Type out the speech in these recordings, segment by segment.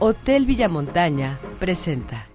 Hotel Villamontaña presenta.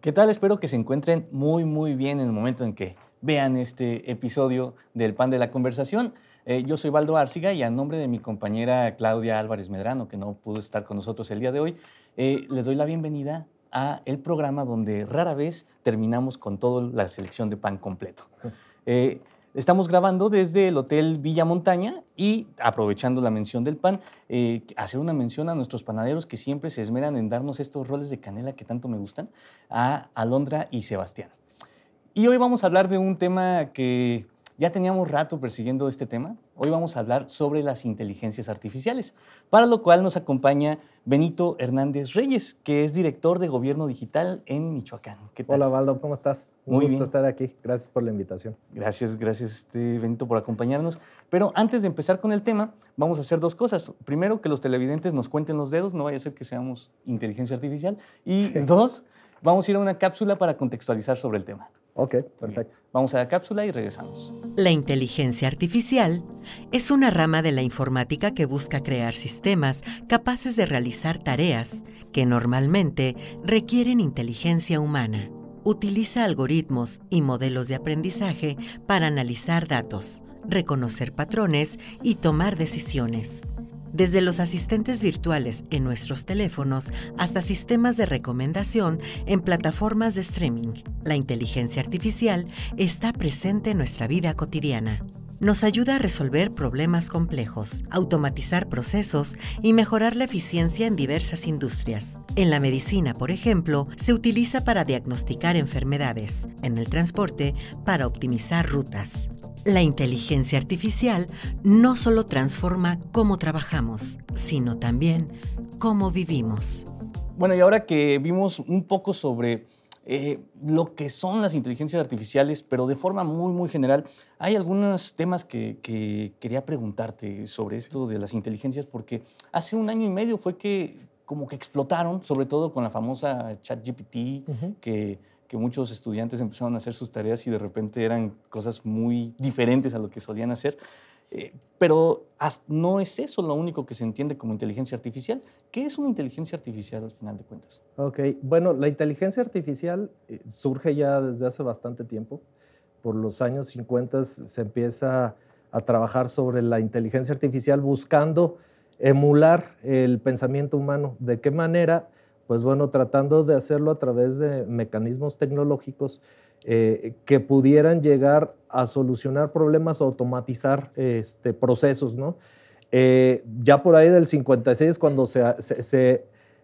¿Qué tal? Espero que se encuentren muy, muy bien en el momento en que vean este episodio del Pan de la Conversación. Eh, yo soy Baldo Árciga y a nombre de mi compañera Claudia Álvarez Medrano, que no pudo estar con nosotros el día de hoy, eh, les doy la bienvenida a el programa donde rara vez terminamos con toda la selección de pan completo. Eh, estamos grabando desde el Hotel Villa Montaña y aprovechando la mención del pan, hacer una mención a nuestros panaderos que siempre se esmeran en darnos estos roles de canela que tanto me gustan, a Alondra y Sebastián. Y hoy vamos a hablar de un tema que ya teníamos rato persiguiendo este tema. Hoy vamos a hablar sobre las inteligencias artificiales, para lo cual nos acompaña Benito Hernández Reyes, que es director de Gobierno Digital en Michoacán. Hola, Baldo, ¿cómo estás? Un Muy gusto estar aquí. Gracias por la invitación. Gracias, gracias, este, Benito, por acompañarnos. Pero antes de empezar con el tema, vamos a hacer dos cosas. Primero, que los televidentes nos cuenten los dedos, no vaya a ser que seamos inteligencia artificial. Y dos, vamos a ir a una cápsula para contextualizar sobre el tema. Ok, perfecto. Vamos a la cápsula y regresamos. La inteligencia artificial es una rama de la informática que busca crear sistemas capaces de realizar tareas que normalmente requieren inteligencia humana. Utiliza algoritmos y modelos de aprendizaje para analizar datos, reconocer patrones y tomar decisiones. Desde los asistentes virtuales en nuestros teléfonos hasta sistemas de recomendación en plataformas de streaming, la inteligencia artificial está presente en nuestra vida cotidiana. Nos ayuda a resolver problemas complejos, automatizar procesos y mejorar la eficiencia en diversas industrias. En la medicina, por ejemplo, se utiliza para diagnosticar enfermedades, en el transporte, para optimizar rutas la inteligencia artificial no solo transforma cómo trabajamos, sino también cómo vivimos. Bueno, y ahora que vimos un poco sobre eh, lo que son las inteligencias artificiales, pero de forma muy, muy general, hay algunos temas que, quería preguntarte sobre esto de las inteligencias, porque hace un año y medio fue que como que explotaron, sobre todo con la famosa ChatGPT, que que muchos estudiantes empezaron a hacer sus tareas y de repente eran cosas muy diferentes a lo que solían hacer. Eh, pero no es eso lo único que se entiende como inteligencia artificial. ¿Qué es una inteligencia artificial al final de cuentas? Ok, bueno, la inteligencia artificial eh, surge ya desde hace bastante tiempo. Por los años 50 se empieza a trabajar sobre la inteligencia artificial buscando emular el pensamiento humano. ¿De qué manera? pues bueno, tratando de hacerlo a través de mecanismos tecnológicos eh, que pudieran llegar a solucionar problemas, o automatizar este, procesos, ¿no? Eh, ya por ahí del 56 cuando se,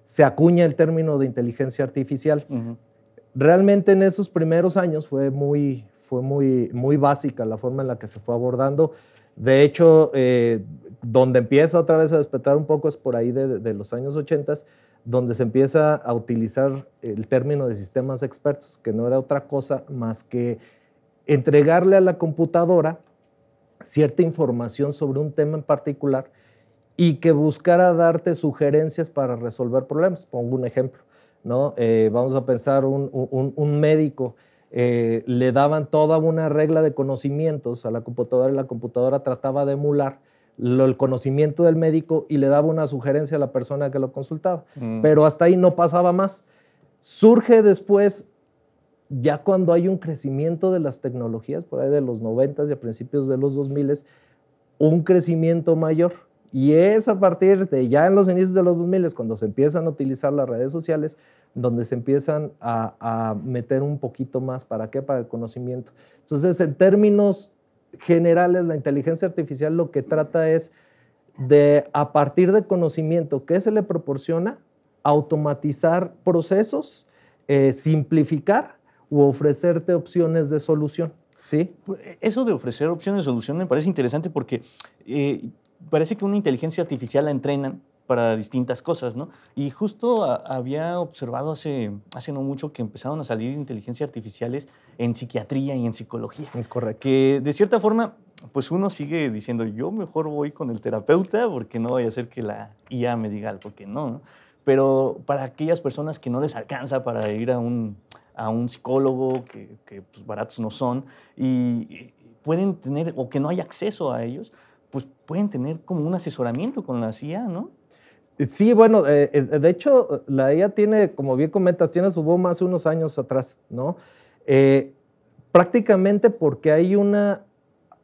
se, acuña el término de inteligencia artificial. Realmente en esos primeros años fue muy, fue muy, muy básica la forma en la que se fue abordando. De hecho, eh, donde empieza otra vez a despertar un poco es por ahí de, de los años 80, donde se empieza a utilizar el término de sistemas expertos, que no era otra cosa más que entregarle a la computadora cierta información sobre un tema en particular y que buscara darte sugerencias para resolver problemas. Pongo un ejemplo, ¿no? Eh, vamos a pensar un, médico, eh, le daban toda una regla de conocimientos a la computadora y la computadora trataba de emular el conocimiento del médico y le daba una sugerencia a la persona que lo consultaba. Mm. Pero hasta ahí no pasaba más. Surge después, ya cuando hay un crecimiento de las tecnologías, por ahí de los 90 y a principios de los 2000, un crecimiento mayor. Y es a partir de ya en los inicios de los 2000, cuando se empiezan a utilizar las redes sociales, donde se empiezan a, a meter un poquito más. ¿Para qué? Para el conocimiento. Entonces, en términos generales, la inteligencia artificial lo que trata es de, a partir de conocimiento que se le proporciona, automatizar procesos, eh, simplificar u ofrecerte opciones de solución. ¿sí? Pues, eso de ofrecer opciones de solución me parece interesante porque eh, parece que una inteligencia artificial la entrenan para distintas cosas, ¿no? Y justo ah, había observado hace, hace no mucho que empezaron a salir inteligencias artificiales en psiquiatría y en psicología. Es correcto. Que de cierta forma, pues uno sigue diciendo, yo mejor voy con el terapeuta porque no voy a ser que la IA me diga algo que no. Pero para aquellas personas que no les alcanza para ir a un, a un psicólogo, que, que pues, baratos no son, y, pueden tener, o que no hay acceso a ellos, pues pueden tener como un asesoramiento con la CIA, ¿no? Eh, sí, bueno, eh, eh, de hecho, la IA tiene, como bien comentas, tiene su boom hace unos años atrás, ¿no? Eh, prácticamente porque hay una,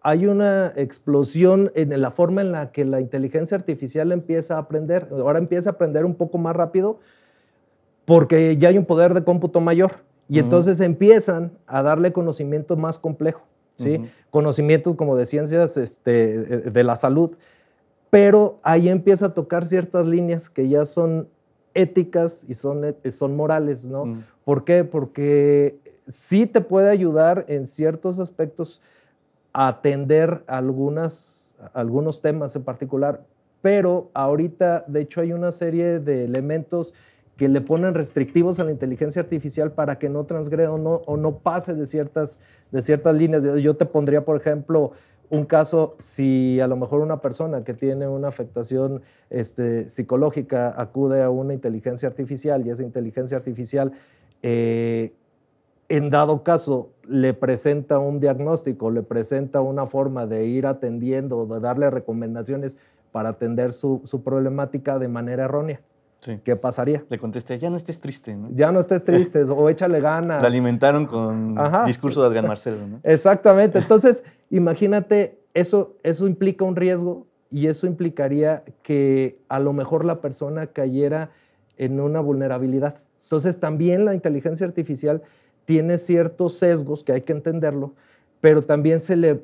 hay una explosión en la forma en la que la inteligencia artificial empieza a aprender. Ahora empieza a aprender un poco más rápido porque ya hay un poder de cómputo mayor. Y entonces empiezan a darle conocimiento más complejo, ¿sí? Conocimientos como de ciencias este, de la salud. Pero ahí empieza a tocar ciertas líneas que ya son éticas y son, son morales, ¿no? ¿Por qué? Porque sí te puede ayudar en ciertos aspectos a atender algunas, algunos temas en particular, pero ahorita, de hecho, hay una serie de elementos que le ponen restrictivos a la inteligencia artificial para que no transgreda o no, pase de ciertas, de ciertas líneas. Yo te pondría, por ejemplo, un caso si a lo mejor una persona que tiene una afectación este, psicológica acude a una inteligencia artificial y esa inteligencia artificial eh, en dado caso le presenta un diagnóstico, le presenta una forma de ir atendiendo o de darle recomendaciones para atender su, su problemática de manera errónea. ¿Qué pasaría? Le contesté, ya no estés triste, Ya no estés triste, o échale ganas. La alimentaron con discurso de Adrián Marcelo, ¿no? Exactamente. Entonces, imagínate, eso, eso implica un riesgo y eso implicaría que a lo mejor la persona cayera en una vulnerabilidad. Entonces, también la inteligencia artificial tiene ciertos sesgos que hay que entenderlo, pero también se le,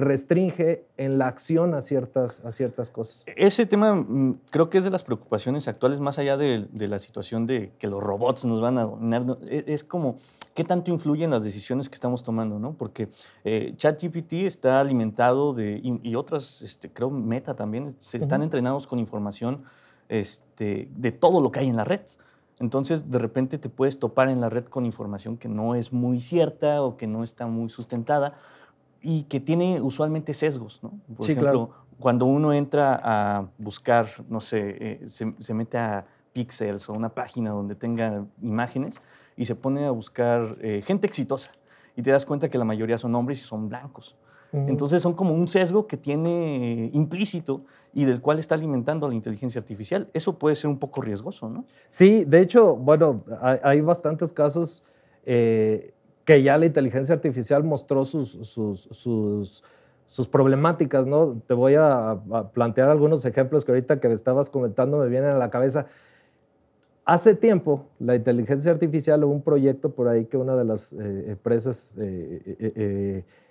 restringe en la acción a ciertas, a ciertas cosas. Ese tema mm, creo que es de las preocupaciones actuales, más allá de, la situación de que los robots nos van a dominar, e, es, como qué tanto influyen las decisiones que estamos tomando, ¿no? Porque eh, ChatGPT está alimentado de, y, otras, este, creo, Meta también, están entrenados con información este, de todo lo que hay en la red. Entonces, de repente te puedes topar en la red con información que no es muy cierta o que no está muy sustentada y que tiene usualmente sesgos, Por ejemplo, cuando uno entra a buscar, no sé, eh, se, mete a Pixels o una página donde tenga imágenes y se pone a buscar eh, gente exitosa y te das cuenta que la mayoría son hombres y son blancos. Entonces son como un sesgo que tiene eh, implícito y del cual está alimentando la inteligencia artificial. Eso puede ser un poco riesgoso, ¿no? Sí, de hecho, bueno, hay, bastantes casos eh, que ya la inteligencia artificial mostró sus, sus, sus, problemáticas, ¿no? Te voy a, plantear algunos ejemplos que ahorita que me estabas comentando me vienen a la cabeza. Hace tiempo, la inteligencia artificial, hubo un proyecto por ahí que una de las eh, empresas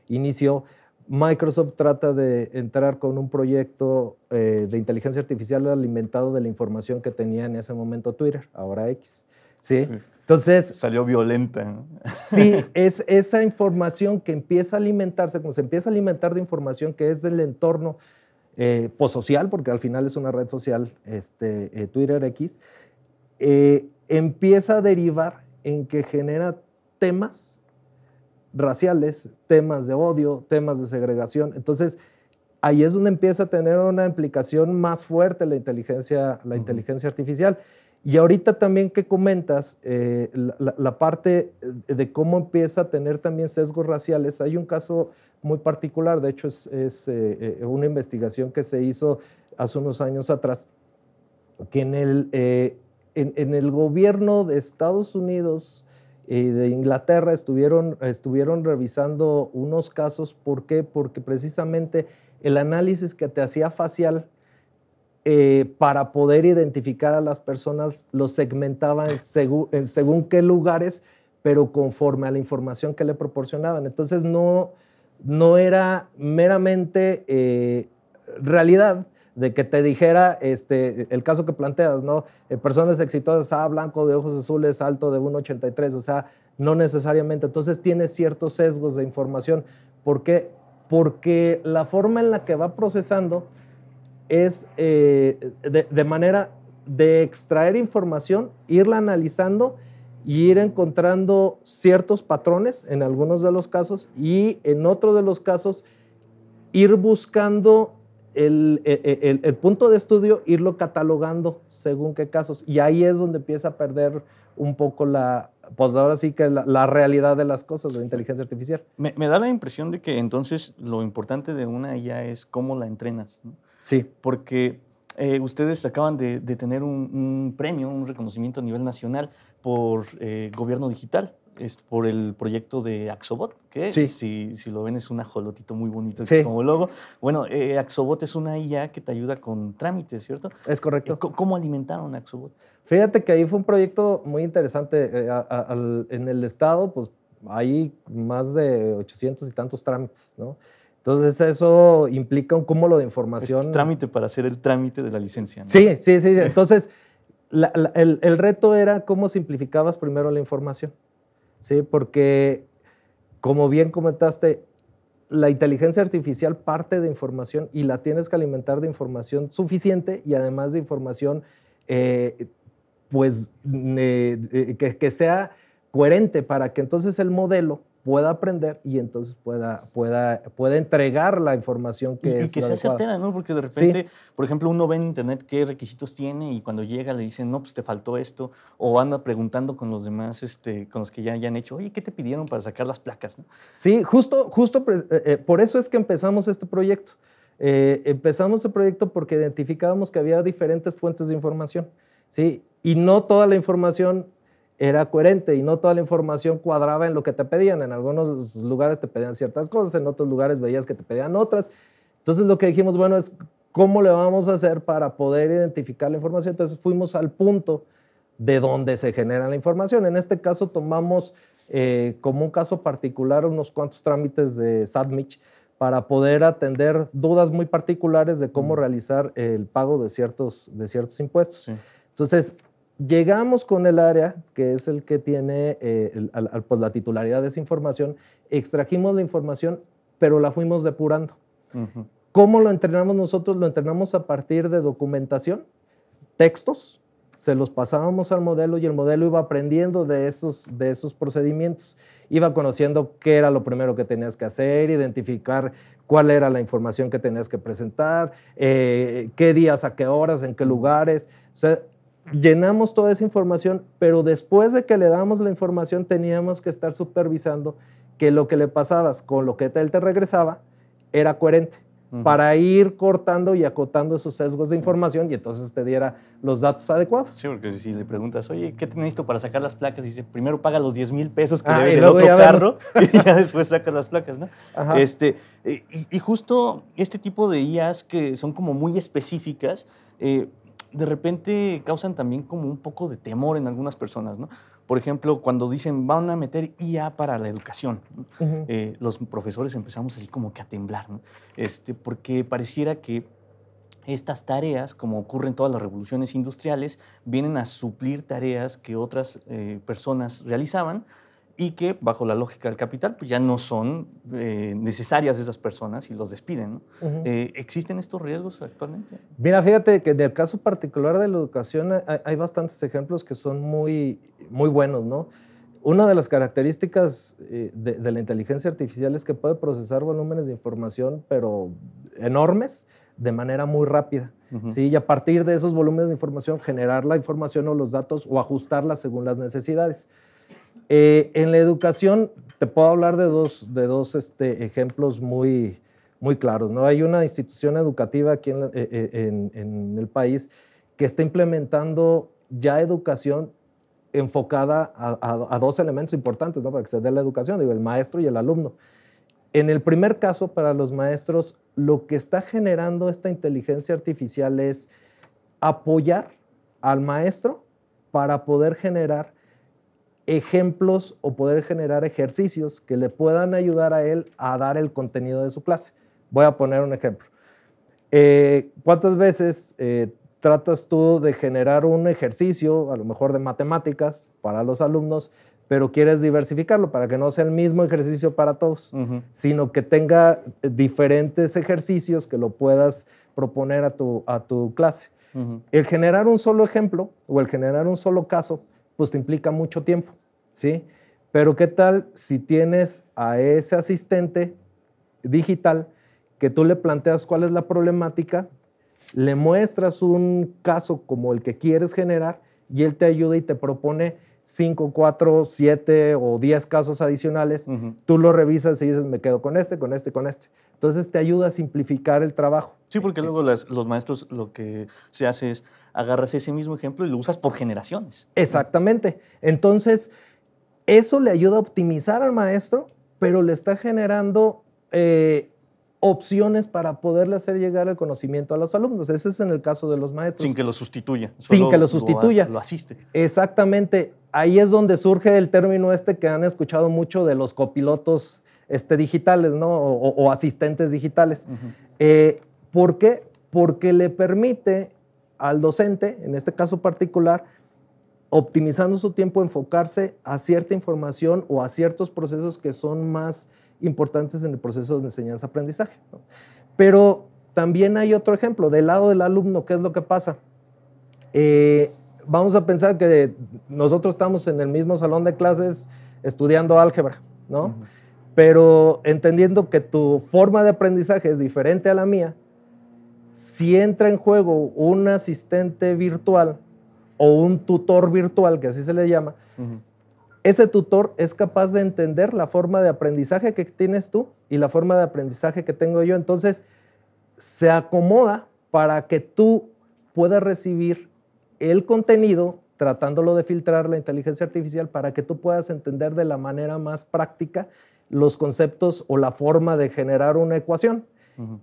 inició, Microsoft trata de entrar con un proyecto eh, de inteligencia artificial alimentado de la información que tenía en ese momento Twitter, ahora X. ¿sí? Entonces... Salió violenta. Sí, es esa información que empieza a alimentarse, como se empieza a alimentar de información que es del entorno eh, posocial, porque al final es una red social, este, eh, Twitter X, eh, empieza a derivar en que genera temas raciales, temas de odio, temas de segregación. Entonces, ahí es donde empieza a tener una implicación más fuerte la inteligencia, la inteligencia artificial. Y ahorita también que comentas eh, la, parte de cómo empieza a tener también sesgos raciales, hay un caso muy particular, de hecho es, eh, eh, una investigación que se hizo hace unos años atrás, que en el, en el gobierno de Estados Unidos de Inglaterra estuvieron, estuvieron revisando unos casos. ¿Por qué? Porque precisamente el análisis que te hacía facial eh, para poder identificar a las personas los segmentaban en, según qué lugares, pero conforme a la información que le proporcionaban. Entonces no, no era meramente eh, realidad, de que te dijera este, el caso que planteas, ¿no? Eh, personas exitosas, ah, blanco, de ojos azules, alto de 1,83, o sea, no necesariamente. Entonces tiene ciertos sesgos de información. ¿Por qué? Porque la forma en la que va procesando es eh, de, de manera de extraer información, irla analizando y ir encontrando ciertos patrones en algunos de los casos y en otros de los casos ir buscando e, e, el, el, punto de estudio, irlo catalogando según qué casos. Y ahí es donde empieza a perder un poco la, pues ahora sí que la, realidad de las cosas, de la inteligencia artificial. Me, da la impresión de que entonces lo importante de una ya es cómo la entrenas. Sí. Porque eh, ustedes acaban de, tener un, premio, un reconocimiento a nivel nacional por eh, gobierno digital, por el proyecto de Axobot sí. si, lo ven es un ajolotito muy bonito como logo. Bueno, eh, Axobot es una IA que te ayuda con trámites, ¿cierto? Es correcto. Eh, ¿Cómo alimentaron a Axobot? Fíjate que ahí fue un proyecto muy interesante. Eh, en el Estado, pues hay más de 800 y tantos trámites, ¿no? Entonces eso implica un cúmulo de información. Es trámite para hacer el trámite de la licencia. Sí, sí, sí. Entonces el, el reto era cómo simplificabas primero la información, ¿sí? Porque como bien comentaste, la inteligencia artificial parte de información y la tienes que alimentar de información suficiente y además de información eh, pues eh, eh, que, sea coherente para que entonces el modelo pueda aprender y entonces pueda, pueda, pueda entregar la información que y, es. Y que sea certera, ¿no? Porque de repente, por ejemplo, uno ve en Internet qué requisitos tiene y cuando llega le dicen, no, pues te faltó esto, o anda preguntando con los demás, este, con los que ya, ya han hecho, oye, ¿qué te pidieron para sacar las placas? ¿no? Sí, justo, justo eh, eh, por eso es que empezamos este proyecto. Eh, empezamos el proyecto porque identificábamos que había diferentes fuentes de información, ¿sí? Y no toda la información era coherente y no toda la información cuadraba en lo que te pedían. En algunos lugares te pedían ciertas cosas, en otros lugares veías que te pedían otras. Entonces lo que dijimos, bueno, es cómo le vamos a hacer para poder identificar la información. Entonces fuimos al punto de donde se genera la información. En este caso tomamos eh, como un caso particular unos cuantos trámites de Sadmit para poder atender dudas muy particulares de cómo realizar el pago de ciertos, de ciertos impuestos. Entonces, Llegamos con el área, que es el que tiene eh, pues, la titularidad de esa información, extrajimos la información, pero la fuimos depurando. ¿Cómo lo entrenamos nosotros? Lo entrenamos a partir de documentación, textos, se los pasábamos al modelo y el modelo iba aprendiendo de esos, de esos procedimientos, iba conociendo qué era lo primero que tenías que hacer, identificar cuál era la información que tenías que presentar, eh, qué días, a qué horas, en qué lugares. O sea, llenamos toda esa información, pero después de que le damos la información teníamos que estar supervisando que lo que le pasabas con lo que él te regresaba era coherente para ir cortando y acotando esos sesgos de información y entonces te diera los datos adecuados. Sí, porque si le preguntas, oye, ¿qué tenéis necesito para sacar las placas? Y dice, primero paga los 10 mil pesos que le ah, debes del otro carro y ya después saca las placas, ¿no? Este, eh, y, justo este tipo de IAs que son como muy específicas, eh, de repente causan también como un poco de temor en algunas personas, ¿no? Por ejemplo, cuando dicen van a meter IA para la educación, eh, los profesores empezamos así como que a temblar, este, porque pareciera que estas tareas, como ocurre en todas las revoluciones industriales, vienen a suplir tareas que otras eh, personas realizaban y que bajo la lógica del capital pues ya no son eh, necesarias esas personas y los despiden. Eh, ¿Existen estos riesgos actualmente? Mira, fíjate que en el caso particular de la educación eh, hay, bastantes ejemplos que son muy, muy buenos. ¿no? Una de las características de, la inteligencia artificial es que puede procesar volúmenes de información, pero enormes, de manera muy rápida. ¿sí? Y a partir de esos volúmenes de información generar la información o los datos o ajustarla según las necesidades. Eh, en la educación, te puedo hablar de dos, de dos este, ejemplos muy, muy claros. ¿no? Hay una institución educativa aquí en, eh, eh, el país que está implementando ya educación enfocada a, dos elementos importantes para que se dé la educación, el maestro y el alumno. En el primer caso, para los maestros, lo que está generando esta inteligencia artificial es apoyar al maestro para poder generar ejemplos o poder generar ejercicios que le puedan ayudar a él a dar el contenido de su clase. Voy a poner un ejemplo. Eh, ¿Cuántas veces eh, tratas tú de generar un ejercicio, a lo mejor de matemáticas, para los alumnos, pero quieres diversificarlo para que no sea el mismo ejercicio para todos, sino que tenga eh, diferentes ejercicios que lo puedas proponer a tu, a tu clase? El generar un solo ejemplo o el generar un solo caso pues te implica mucho tiempo, ¿sí? Pero ¿qué tal si tienes a ese asistente digital que tú le planteas cuál es la problemática, le muestras un caso como el que quieres generar y él te ayuda y te propone 5, 4, 7 o 10 casos adicionales, tú lo revisas y dices, me quedo con este, con este, con este. Entonces te ayuda a simplificar el trabajo. Sí, porque luego los maestros lo que se hace es agarras ese mismo ejemplo y lo usas por generaciones. Exactamente. Entonces, eso le ayuda a optimizar al maestro, pero le está generando eh, opciones para poderle hacer llegar el conocimiento a los alumnos. Ese es en el caso de los maestros. Sin que lo sustituya. Sin que lo sustituya. lo, asiste. Exactamente. Ahí es donde surge el término este que han escuchado mucho de los copilotos este, digitales, ¿no? O, asistentes digitales. Eh, ¿Por qué? Porque le permite al docente, en este caso particular, optimizando su tiempo, enfocarse a cierta información o a ciertos procesos que son más importantes en el proceso de enseñanza-aprendizaje. Pero también hay otro ejemplo, del lado del alumno, ¿qué es lo que pasa? Eh, vamos a pensar que nosotros estamos en el mismo salón de clases estudiando álgebra, ¿no? Pero entendiendo que tu forma de aprendizaje es diferente a la mía, si entra en juego un asistente virtual o un tutor virtual, que así se le llama, ese tutor es capaz de entender la forma de aprendizaje que tienes tú y la forma de aprendizaje que tengo yo. Entonces, se acomoda para que tú puedas recibir el contenido tratándolo de filtrar la inteligencia artificial para que tú puedas entender de la manera más práctica los conceptos o la forma de generar una ecuación.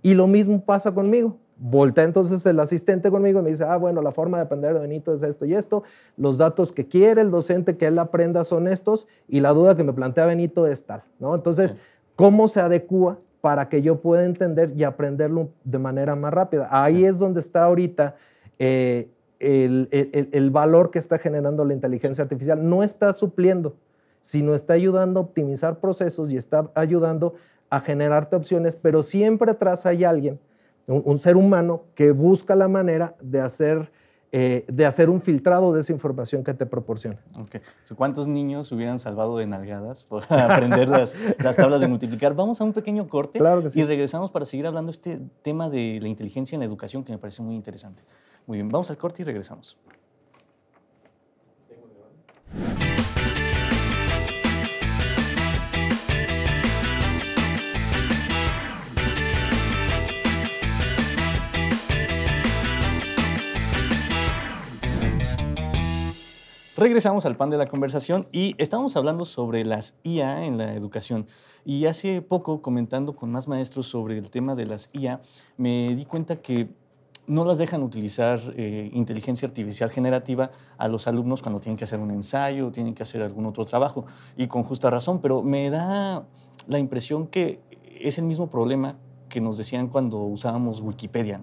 Y lo mismo pasa conmigo. Voltea entonces el asistente conmigo y me dice, ah, bueno, la forma de aprender de Benito es esto y esto, los datos que quiere el docente que él aprenda son estos y la duda que me plantea Benito es tal, ¿no? Entonces, ¿cómo se adecúa para que yo pueda entender y aprenderlo de manera más rápida? Ahí es donde está ahorita eh, el, el, valor que está generando la inteligencia artificial. No está supliendo, sino está ayudando a optimizar procesos y está ayudando a generarte opciones, pero siempre atrás hay alguien, un, ser humano, que busca la manera de hacer, eh, de hacer un filtrado de esa información que te proporciona. Okay. ¿Cuántos niños hubieran salvado de nalgadas por aprender las, tablas de multiplicar? Vamos a un pequeño corte y regresamos para seguir hablando este tema de la inteligencia en la educación que me parece muy interesante. Muy bien, vamos al corte y regresamos. Regresamos al pan de la conversación y estábamos hablando sobre las IA en la educación. Y hace poco, comentando con más maestros sobre el tema de las IA, me di cuenta que no las dejan utilizar eh, inteligencia artificial generativa a los alumnos cuando tienen que hacer un ensayo o tienen que hacer algún otro trabajo. Y con justa razón, pero me da la impresión que es el mismo problema que nos decían cuando usábamos Wikipedia,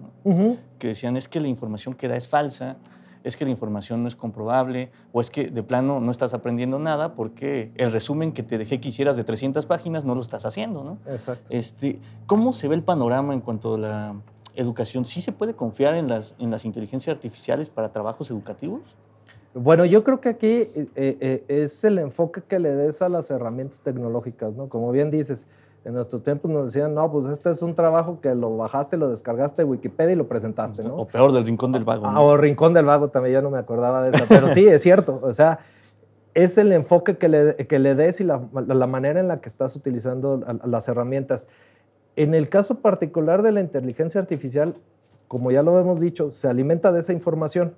que decían es que la información que da es falsa es que la información no es comprobable o es que de plano no estás aprendiendo nada porque el resumen que te dejé que hicieras de 300 páginas no lo estás haciendo, ¿no? Exacto. Este, ¿Cómo se ve el panorama en cuanto a la educación? ¿Sí se puede confiar en las, en las inteligencias artificiales para trabajos educativos? Bueno, yo creo que aquí eh, eh, es el enfoque que le des a las herramientas tecnológicas, ¿no? Como bien dices, en nuestros tiempos nos decían, no, pues este es un trabajo que lo bajaste, lo descargaste de Wikipedia y lo presentaste, ¿no? O peor, del Rincón del Vago. Ah, o Rincón del Vago también, ya no me acordaba de eso, pero sí, es cierto, o sea, es el enfoque que le, que le des y la, la, manera en la que estás utilizando las herramientas. En el caso particular de la inteligencia artificial, como ya lo hemos dicho, se alimenta de esa información,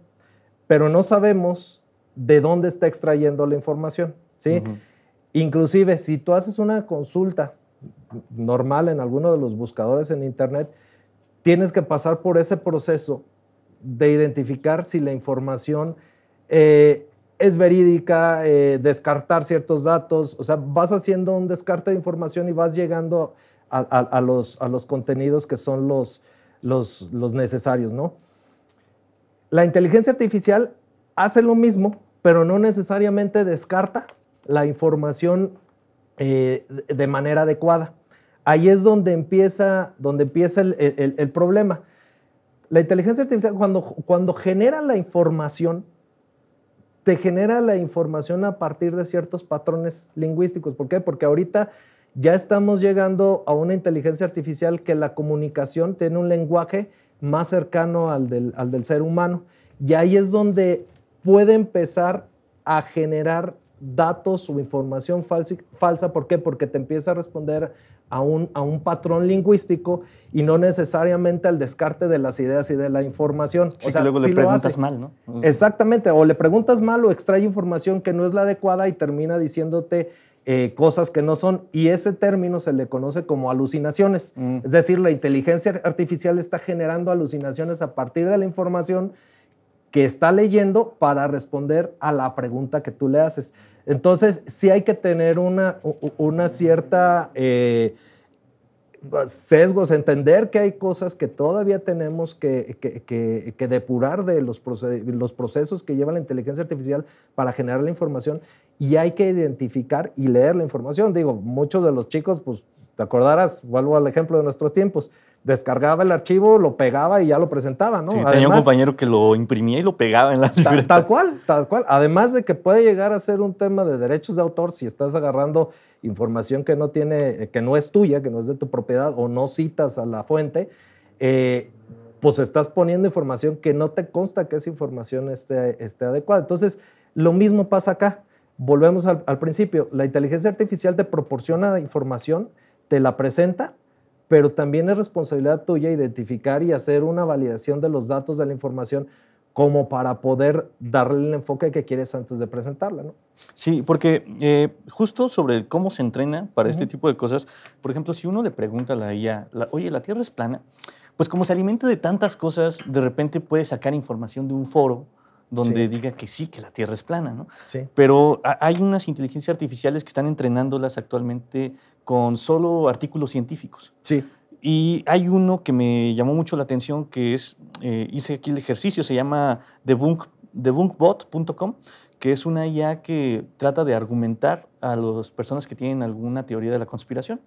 pero no sabemos de dónde está extrayendo la información, ¿sí? Inclusive, si tú haces una consulta normal en alguno de los buscadores en Internet, tienes que pasar por ese proceso de identificar si la información eh, es verídica, eh, descartar ciertos datos, o sea, vas haciendo un descarte de información y vas llegando a, los, a los, contenidos que son los, los, los necesarios, ¿no? La inteligencia artificial hace lo mismo, pero no necesariamente descarta la información eh, de manera adecuada. Ahí es donde empieza, donde empieza el, problema. La inteligencia artificial, cuando, cuando genera la información, te genera la información a partir de ciertos patrones lingüísticos. ¿Por qué? Porque ahorita ya estamos llegando a una inteligencia artificial que la comunicación tiene un lenguaje más cercano al del, al del ser humano. Y ahí es donde puede empezar a generar datos o información falsa, ¿Por qué? Porque te empieza a responder a un, a un patrón lingüístico y no necesariamente al descarte de las ideas y de la información. o sea, que luego le preguntas mal, ¿no? Exactamente, o le preguntas mal o extrae información que no es la adecuada y termina diciéndote eh, cosas que no son, y ese término se le conoce como alucinaciones. Mm. Es decir, la inteligencia artificial está generando alucinaciones a partir de la información que está leyendo para responder a la pregunta que tú le haces. Entonces, sí hay que tener una, cierta eh, sesgos, entender que hay cosas que todavía tenemos que, depurar de los, los procesos que lleva la inteligencia artificial para generar la información y hay que identificar y leer la información. Digo, muchos de los chicos, pues te acordarás, vuelvo al ejemplo de nuestros tiempos, descargaba el archivo, lo pegaba y ya lo presentaba, ¿no? Sí, tenía un compañero que lo imprimía y lo pegaba en la libreta. Tal, cual, tal cual. Además de que puede llegar a ser un tema de derechos de autor si estás agarrando información que no tiene, que no es tuya, que no es de tu propiedad o no citas a la fuente, eh, pues estás poniendo información que no te consta que esa información esté, esté adecuada. Entonces, lo mismo pasa acá. Volvemos al, al principio. La inteligencia artificial te proporciona información, te la presenta pero también es responsabilidad tuya identificar y hacer una validación de los datos de la información como para poder darle el enfoque que quieres antes de presentarla, ¿no? Sí, porque eh, justo sobre cómo se entrena para este tipo de cosas, por ejemplo, si uno le pregunta a la IA, oye, ¿la Tierra es plana? Pues como se alimenta de tantas cosas, de repente puede sacar información de un foro, donde diga que sí, que la Tierra es plana, ¿no? Pero hay unas inteligencias artificiales que están entrenándolas actualmente con solo artículos científicos. Sí. Y hay uno que me llamó mucho la atención, que es, eh, hice aquí el ejercicio, se llama debunk, debunkbot.com, que es una IA que trata de argumentar a las personas que tienen alguna teoría de la conspiración.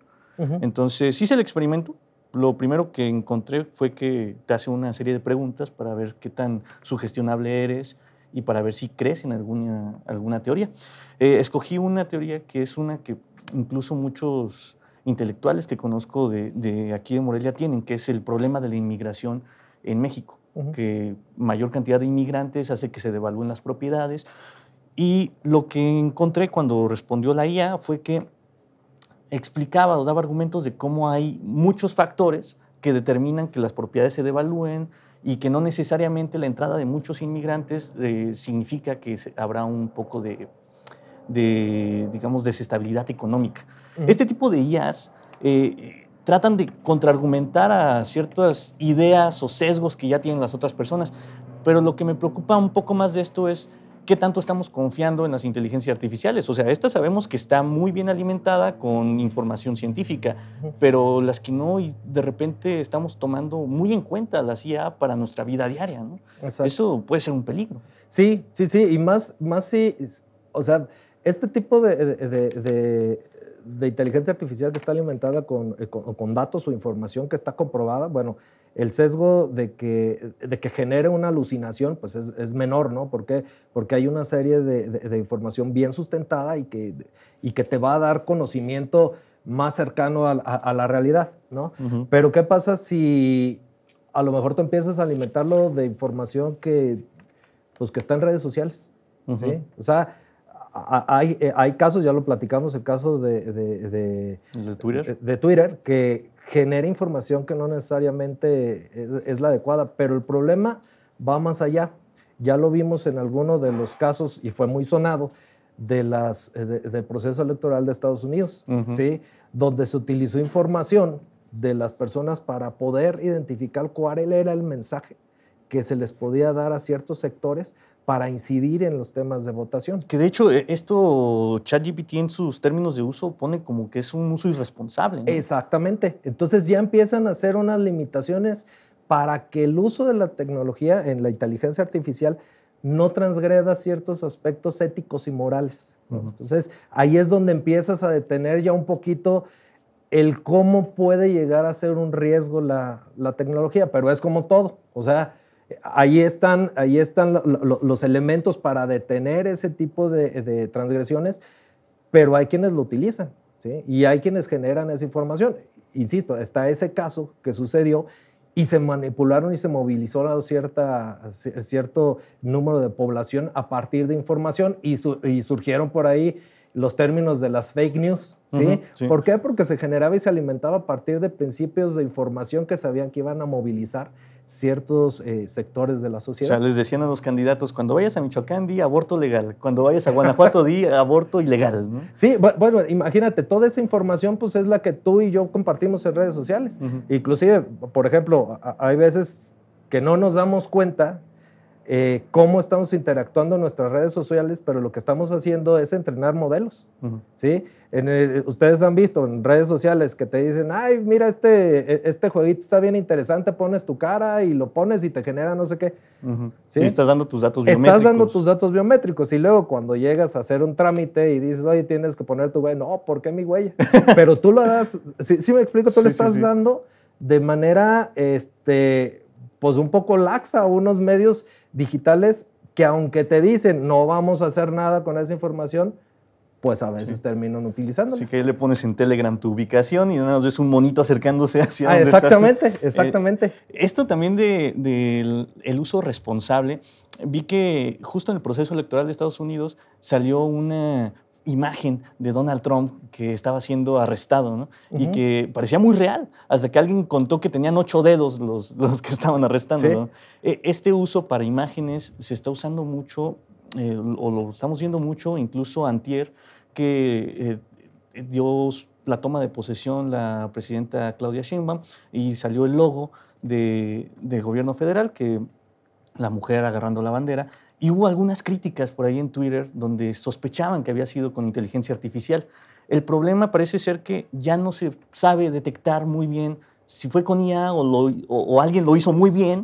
Entonces, hice el experimento, lo primero que encontré fue que te hace una serie de preguntas para ver qué tan sugestionable eres y para ver si crees en alguna, alguna teoría. Eh, escogí una teoría que es una que incluso muchos intelectuales que conozco de, aquí de Morelia tienen, que es el problema de la inmigración en México, que mayor cantidad de inmigrantes hace que se devalúen las propiedades. Y lo que encontré cuando respondió la IA fue que explicaba o daba argumentos de cómo hay muchos factores que determinan que las propiedades se devalúen y que no necesariamente la entrada de muchos inmigrantes eh, significa que habrá un poco de, digamos, desestabilidad económica. Este tipo de IAS eh, tratan de contraargumentar a ciertas ideas o sesgos que ya tienen las otras personas, pero lo que me preocupa un poco más de esto es ¿qué tanto estamos confiando en las inteligencias artificiales? O sea, esta sabemos que está muy bien alimentada con información científica, pero las que no, y de repente estamos tomando muy en cuenta la IA para nuestra vida diaria, ¿no? Eso puede ser un peligro. Sí, sí, sí, y más, más o sea, este tipo de de inteligencia artificial que está alimentada eh, con, datos o información que está comprobada, bueno, el sesgo de que, de que genere una alucinación pues es, menor, ¿no? Porque hay una serie de, información bien sustentada y que, y que te va a dar conocimiento más cercano a, la realidad, ¿no? Pero ¿qué pasa si a lo mejor tú empiezas a alimentarlo de información que, pues, que está en redes sociales? ¿sí? O sea, hay, eh, hay, casos, ya lo platicamos, el caso de, de, Twitter? que genera información que no necesariamente es, la adecuada, pero el problema va más allá. Ya lo vimos en alguno de los casos, y fue muy sonado, de las, eh, del proceso electoral de Estados Unidos, ¿sí? donde se utilizó información de las personas para poder identificar cuál era el mensaje que se les podía dar a ciertos sectores para incidir en los temas de votación. Que de hecho eh, esto ChatGPT en sus términos de uso pone como que es un uso irresponsable. Exactamente. Entonces ya empiezan a hacer unas limitaciones para que el uso de la tecnología en la inteligencia artificial no transgreda ciertos aspectos éticos y morales. Entonces ahí es donde empiezas a detener ya un poquito el cómo puede llegar a ser un riesgo la, la tecnología, pero es como todo. O sea, Ahí están, ahí están los elementos para detener ese tipo de, transgresiones, pero hay quienes lo utilizan ¿sí? y hay quienes generan esa información. Insisto, está ese caso que sucedió y se manipularon y se movilizó a cierto número de población a partir de información y surgieron por ahí los términos de las fake news, ¿sí? ¿Por qué? Porque se generaba y se alimentaba a partir de principios de información que sabían que iban a movilizar ciertos eh, sectores de la sociedad. O sea, les decían a los candidatos, cuando vayas a Michoacán, di aborto legal, cuando vayas a Guanajuato, di aborto ilegal. ¿no? Sí, bueno, imagínate, toda esa información pues es la que tú y yo compartimos en redes sociales. Inclusive, por ejemplo, hay veces que no nos damos cuenta eh, cómo estamos interactuando en nuestras redes sociales, pero lo que estamos haciendo es entrenar modelos. ¿sí? ustedes han visto en redes sociales que te dicen, ay, mira, este, e, este jueguito está bien interesante, pones tu cara y lo pones y te genera no sé qué. ¿Sí? Y estás dando tus datos biométricos. Estás dando tus datos biométricos y luego cuando llegas a hacer un trámite y dices, oye, tienes que poner tu huella, no, ¿por qué mi huella? pero tú lo das, si, me explico, tú le estás dando de manera, este, pues un poco laxa a unos medios digitales que aunque te dicen no vamos a hacer nada con esa información, pues a veces terminan utilizándola. Así que ahí le pones en Telegram tu ubicación y nada más ves un monito acercándose hacia ah, donde Exactamente, eh, exactamente. esto también del el uso responsable, vi que justo en el proceso electoral de Estados Unidos salió una imagen de Donald Trump que estaba siendo arrestado, Y que parecía muy real, hasta que alguien contó que tenían ocho dedos los, que estaban arrestando. E, este uso para imágenes se está usando mucho, eh, o lo estamos viendo mucho, incluso antier, que eh, dio la toma de posesión la presidenta Claudia Sheinbaum y salió el logo de, del gobierno federal que la mujer agarrando la bandera y hubo algunas críticas por ahí en Twitter donde sospechaban que había sido con inteligencia artificial. El problema parece ser que ya no se sabe detectar muy bien si fue con IA o, alguien lo hizo muy bien,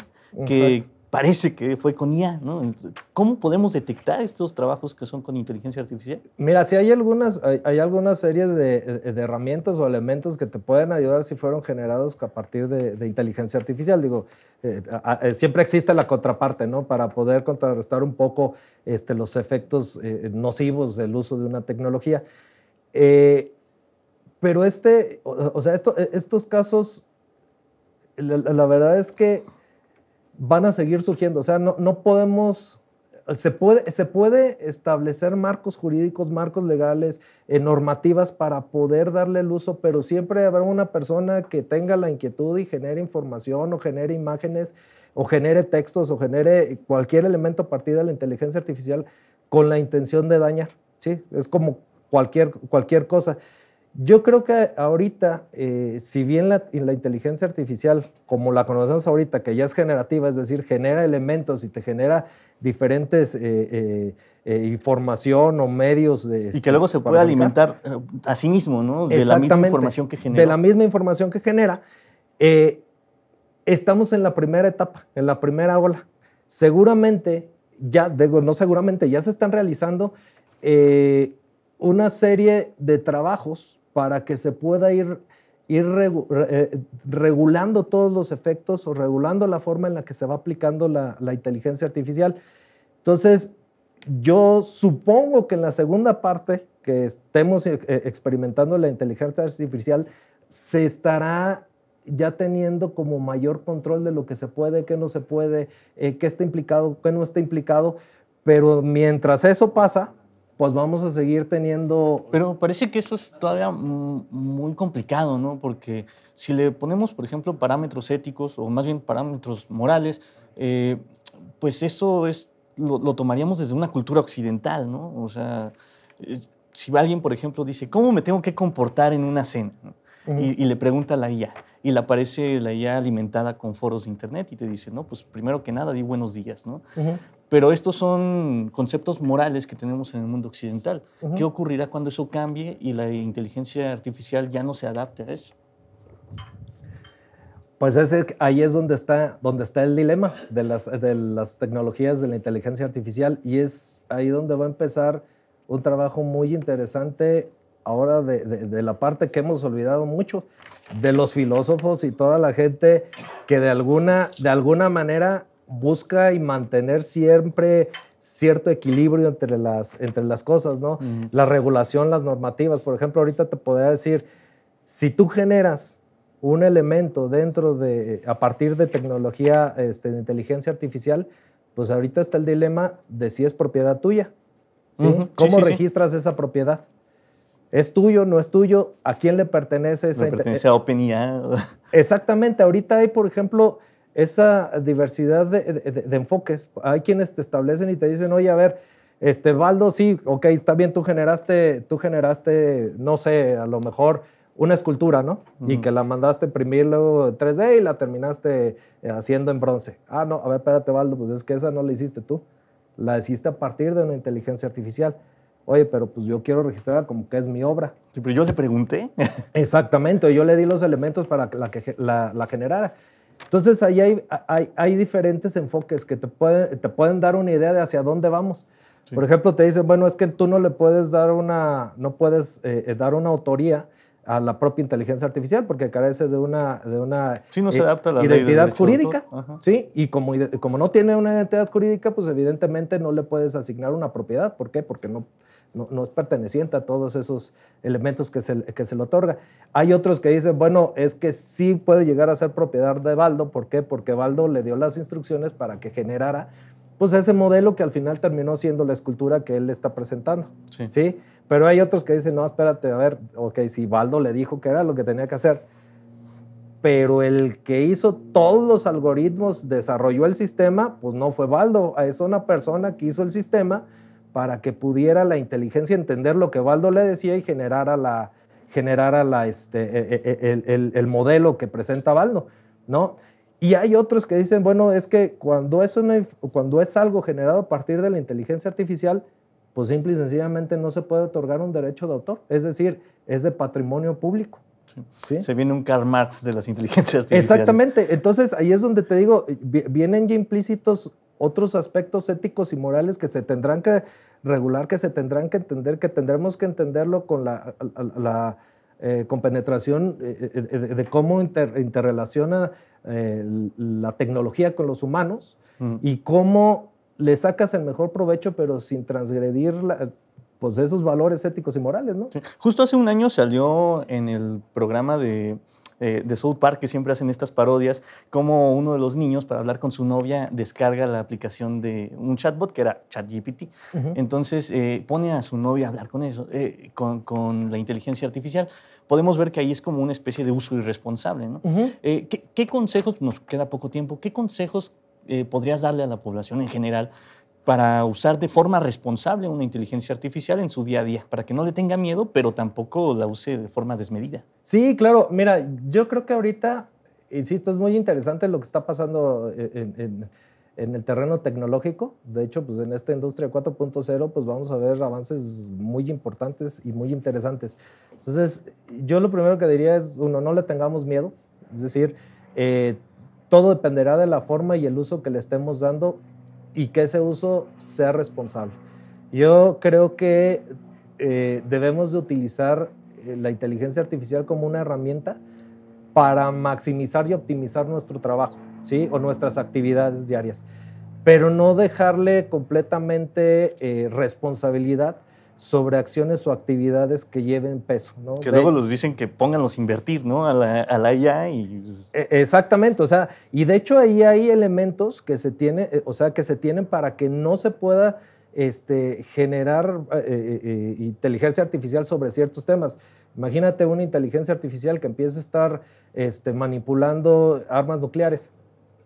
que, parece que fue con IA, ¿no? ¿Cómo podemos detectar estos trabajos que son con inteligencia artificial? Mira, si hay algunas, hay, algunas series de, herramientas o elementos que te pueden ayudar si fueron generados a partir de, inteligencia artificial. Digo, eh, siempre existe la contraparte, ¿no? Para poder contrarrestar un poco este, los efectos eh, nocivos del uso de una tecnología. Eh, pero este, o, sea, estos casos, la verdad es que van a seguir surgiendo. O sea, no, podemos se puede, se puede, establecer marcos jurídicos, marcos legales, eh, normativas para poder darle el uso, pero siempre habrá una persona que tenga la inquietud y genere información o genere imágenes o genere textos o genere cualquier elemento partir de la inteligencia artificial con la intención de dañar. ¿sí? Es como cualquier, cualquier cosa. Yo creo que ahorita, eh, si bien la, inteligencia artificial, como la conocemos ahorita, que ya es generativa, es decir, genera elementos y te genera diferentes eh, eh, información o medios de... y que este, luego se puede alimentar a sí mismo, ¿no? De la misma información que genera. De la misma información que genera. estamos en la primera etapa, en la primera ola. Seguramente, ya, digo, no seguramente, ya se están realizando una serie de trabajos para que se pueda ir, ir eh, regulando todos los efectos o regulando la forma en la que se va aplicando la, inteligencia artificial. Entonces, yo supongo que en la segunda parte que estemos eh, experimentando la inteligencia artificial, se estará ya teniendo como mayor control de lo que se puede, qué no se puede, eh, qué está implicado, qué no está implicado. Pero mientras eso pasa, pues vamos a seguir teniendo... Pero parece que eso es todavía muy complicado, ¿no? Porque si le ponemos, por ejemplo, parámetros éticos o más bien parámetros morales, eh, pues eso es, lo, lo, tomaríamos desde una cultura occidental, ¿no? O sea, si alguien, por ejemplo, dice, ¿cómo me tengo que comportar en una cena? y, le pregunta a la IA, y le aparece la IA alimentada con foros de Internet y te dice, no, pues primero que nada, di buenos días, ¿no? Pero estos son conceptos morales que tenemos en el mundo occidental. ¿Qué ocurrirá cuando eso cambie y la inteligencia artificial ya no se adapte a eso? Pues ahí es donde está, el dilema de las, tecnologías de la inteligencia artificial y es ahí donde va a empezar un trabajo muy interesante ahora de, la parte que hemos olvidado mucho, de los filósofos y toda la gente que de alguna, de alguna manera busca y mantener siempre cierto equilibrio entre las, entre las cosas, ¿no? La regulación, las normativas. Por ejemplo, ahorita te podría decir, si tú generas un elemento dentro de, a partir de tecnología este, de inteligencia artificial, pues ahorita está el dilema de si es propiedad tuya. ¿Cómo registras esa propiedad? ¿Es tuyo? ¿No es tuyo? ¿A quién le pertenece esa? Le pertenece a OpenIA. Exactamente. Ahorita hay, por ejemplo, esa diversidad de, enfoques. Hay quienes te establecen y te dicen, oye, a ver, este, Baldo, sí, ok, está bien, tú generaste, tú generaste, no sé, a lo mejor una escultura, ¿no? Y que la mandaste imprimir luego 3D y la terminaste eh, haciendo en bronce. Ah, no, a ver, espérate, Baldo, pues es que esa no la hiciste tú. La hiciste a partir de una inteligencia artificial. Oye, pero pues yo quiero registrarla como que es mi obra. Sí, pero yo le pregunté. Exactamente, yo le di los elementos para que la, la generara. Entonces, ahí hay, diferentes enfoques que te, pueden dar una idea de hacia dónde vamos. Por ejemplo, te dicen, bueno, es que tú no le puedes dar una, no puedes eh, eh, dar una autoría a la propia inteligencia artificial porque carece de una, de una se adapta la identidad jurídica. ¿sí? Y como, como no tiene una identidad jurídica, pues evidentemente no le puedes asignar una propiedad. ¿Por qué? Porque no, no, es perteneciente a todos esos elementos que se, que se le otorga. Hay otros que dicen, bueno, es que sí puede llegar a ser propiedad de Baldo. ¿Por qué? Porque Baldo le dio las instrucciones para que generara pues ese modelo que al final terminó siendo la escultura que él está presentando. ¿sí? Pero hay otros que dicen, no, espérate, a ver, ok, si Baldo le dijo que era lo que tenía que hacer, pero el que hizo todos los algoritmos, desarrolló el sistema, pues no fue Baldo, es una persona que hizo el sistema para que pudiera la inteligencia entender lo que Baldo le decía y generara, la, la, este, e, e, e, el, modelo que presenta Baldo, ¿no? Y hay otros que dicen, bueno, es que cuando es, cuando es algo generado a partir de la inteligencia artificial, pues simple y sencillamente no se puede otorgar un derecho de autor, es decir, es de patrimonio público. Se viene un Karl Marx de las inteligencias artificiales. Exactamente. Entonces, ahí es donde te digo, vienen ya implícitos otros aspectos éticos y morales que se tendrán que regular, que se tendrán que entender, que tendremos que entenderlo con la, la, eh, compenetración eh, eh, de cómo interrelaciona la tecnología con los humanos y cómo le sacas el mejor provecho, pero sin transgredir pues esos valores éticos y morales, ¿no? Justo hace un año salió en el programa de, eh, South Park, que siempre hacen estas parodias, como uno de los niños, para hablar con su novia, descarga la aplicación de un chatbot, que era ChatGPT. Entonces eh, pone a su novia a hablar con eso, eh, con, la inteligencia artificial. Podemos ver que ahí es como una especie de uso irresponsable, ¿Qué consejos, nos queda poco tiempo, qué consejos eh, podrías darle a la población en general para usar de forma responsable una inteligencia artificial en su día a día, para que no le tenga miedo, pero tampoco la use de forma desmedida. Sí, claro, mira, yo creo que ahorita, insisto, es muy interesante lo que está pasando en, en el terreno tecnológico. De hecho, pues en esta industria 4.0, pues vamos a ver avances muy importantes y muy interesantes. Entonces, yo lo primero que diría es, uno, no le tengamos miedo, es decir, eh, todo dependerá de la forma y el uso que le estemos dando y que ese uso sea responsable. Yo creo que eh, debemos de utilizar eh, la inteligencia artificial como una herramienta para maximizar y optimizar nuestro trabajo, ¿sí? O nuestras actividades diarias, pero no dejarle completamente eh, responsabilidad sobre acciones o actividades que lleven peso. ¿no? Que luego los dicen que pónganlos a invertir, ¿no? A la, a IA y... Pues, e, exactamente, o sea, y de hecho ahí hay elementos que se, tiene, eh, o sea, que se tienen para que no se pueda este, generar eh, eh, inteligencia artificial sobre ciertos temas. Imagínate una inteligencia artificial que empiece a estar este, manipulando armas nucleares,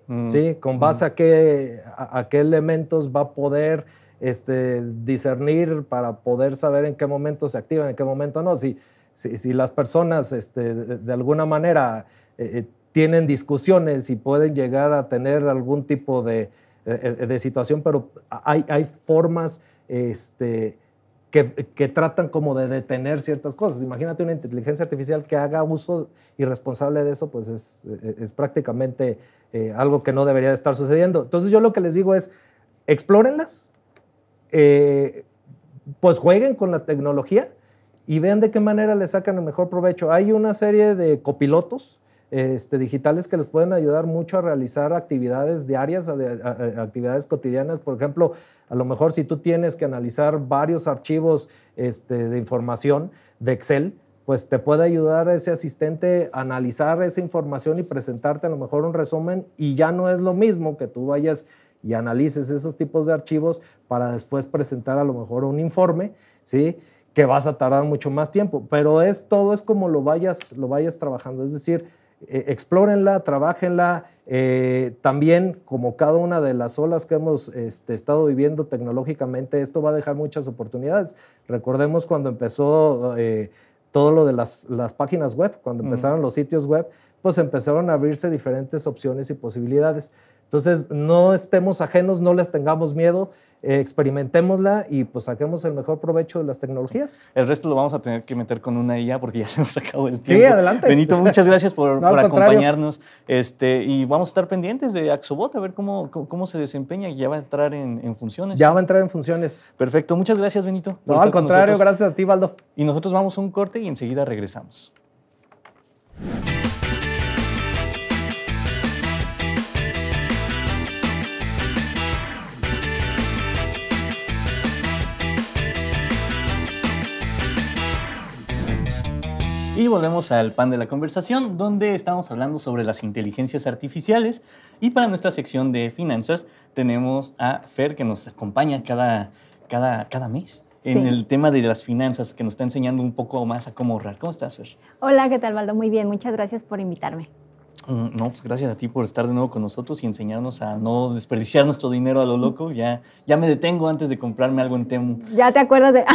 mm. ¿sí? Con base mm. a, qué, a qué elementos va a poder este, discernir para poder saber en qué momento se activa, en qué momento no. Si, si, las personas este, de, alguna manera eh, eh, tienen discusiones y pueden llegar a tener algún tipo de, eh, situación, pero hay, hay formas este, que, tratan como de detener ciertas cosas. Imagínate una inteligencia artificial que haga uso irresponsable de eso, pues es, es prácticamente algo que no debería de estar sucediendo. Entonces yo lo que les digo es, explórenlas, eh, pues jueguen con la tecnología y vean de qué manera le sacan el mejor provecho. Hay una serie de copilotos este, digitales que les pueden ayudar mucho a realizar actividades diarias, actividades cotidianas. Por ejemplo, a lo mejor si tú tienes que analizar varios archivos este, de información de Excel, pues te puede ayudar ese asistente a analizar esa información y presentarte a lo mejor un resumen y ya no es lo mismo que tú vayas y analices esos tipos de archivos para después presentar a lo mejor un informe, ¿sí? Que vas a tardar mucho más tiempo, pero es todo es como lo vayas, lo vayas trabajando, es decir, e, explórenla, trabajenla, eh, también como cada una de las olas que hemos este, estado viviendo tecnológicamente, esto va a dejar muchas oportunidades. Recordemos cuando empezó eh, todo lo de las, páginas web, cuando empezaron los sitios web, pues empezaron a abrirse diferentes opciones y posibilidades. Entonces, no estemos ajenos, no les tengamos miedo, eh, experimentémosla y pues saquemos el mejor provecho de las tecnologías. El resto lo vamos a tener que meter con una IA porque ya se nos acabó el tiempo. Sí, adelante. Benito, muchas gracias por, acompañarnos. Este, y vamos a estar pendientes de Axobot a ver cómo, cómo se desempeña y ya va a entrar en, funciones. Ya va a entrar en funciones. Perfecto, muchas gracias Benito. No, al contrario, gracias a ti, Baldo. Y nosotros vamos a un corte y enseguida regresamos. Y volvemos al pan de la conversación, donde estamos hablando sobre las inteligencias artificiales. Y para nuestra sección de finanzas tenemos a Fer que nos acompaña cada, cada, cada mes en el tema de las finanzas, que nos está enseñando un poco más a cómo ahorrar. ¿Cómo estás, Fer? Hola, ¿qué tal, Valdo? Muy bien, muchas gracias por invitarme. Mm, no, pues gracias a ti por estar de nuevo con nosotros y enseñarnos a no desperdiciar nuestro dinero a lo loco. Ya, ya me detengo antes de comprarme algo en Temu. Ya te acuerdas de...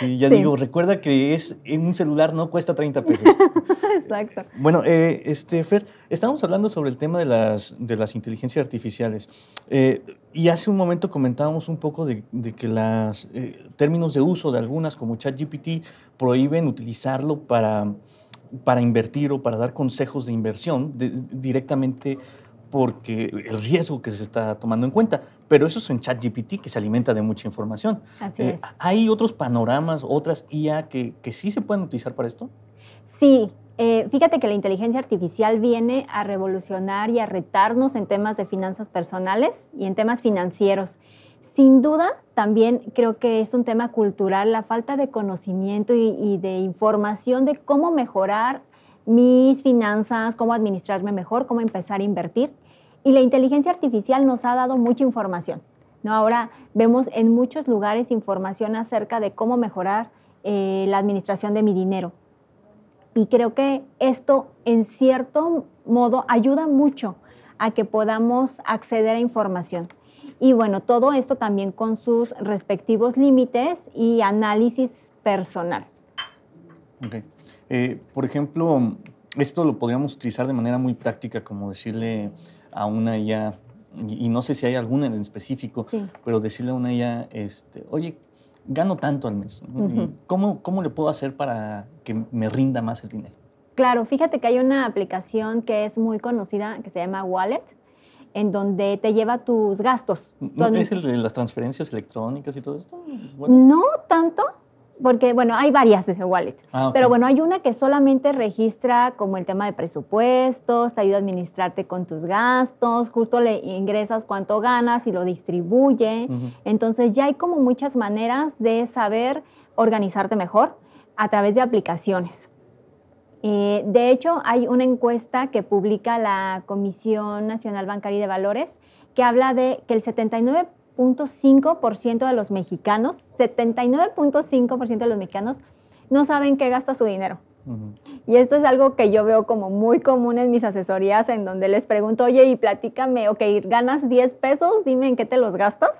Sí, ya digo, recuerda que es en un celular no cuesta 30 pesos. Eh, Exacto. Bueno, eh, este, Fer, estábamos hablando sobre el tema de las, de las inteligencias artificiales. Eh, y hace un momento comentábamos un poco de, que los eh, términos de uso de algunas, como ChatGPT, prohíben utilizarlo para, para invertir o para dar consejos de inversión directamente porque el riesgo que se está tomando en cuenta. Pero eso es chat ChatGPT, que se alimenta de mucha información. Así eh, es. ¿Hay otros panoramas, otras IA que, que, sí se pueden utilizar para esto? Sí. Eh, fíjate que la inteligencia artificial viene a revolucionar y a retarnos en temas de finanzas personales y en temas financieros. Sin duda, también creo que es un tema cultural, la falta de conocimiento y, y de información de cómo mejorar mis finanzas, cómo administrarme mejor, cómo empezar a invertir. Y la inteligencia artificial nos ha dado mucha información. ¿no? Ahora vemos en muchos lugares información acerca de cómo mejorar eh, la administración de mi dinero. Y creo que esto, en cierto modo, ayuda mucho a que podamos acceder a información. Y bueno, todo esto también con sus respectivos límites y análisis personal. Ok. Eh, por ejemplo, esto lo podríamos utilizar de manera muy práctica, como decirle a una IA, y, no sé si hay alguna en específico, pero decirle a una IA, este, oye, gano tanto al mes, ¿Cómo, le puedo hacer para que me rinda más el dinero? Claro, fíjate que hay una aplicación que es muy conocida que se llama Wallet en donde te lleva tus gastos. ¿No ¿Es de las transferencias electrónicas y todo esto? No tanto, porque bueno, hay varias de wallet, ah, pero bueno, hay una que solamente registra como el tema de presupuestos, te ayuda a administrarte con tus gastos, justo le ingresas cuánto ganas y lo distribuye. Entonces ya hay como muchas maneras de saber organizarte mejor a través de aplicaciones. Eh, de hecho, hay una encuesta que publica la Comisión Nacional Bancaria y de Valores que habla de que el 79% 79.5% de los mexicanos, 79.5% de los mexicanos no saben qué gasta su dinero. Y esto es algo que yo veo como muy común en mis asesorías, en donde les pregunto, oye, y platícame, ok, ganas 10 pesos, dime en qué te los gastas.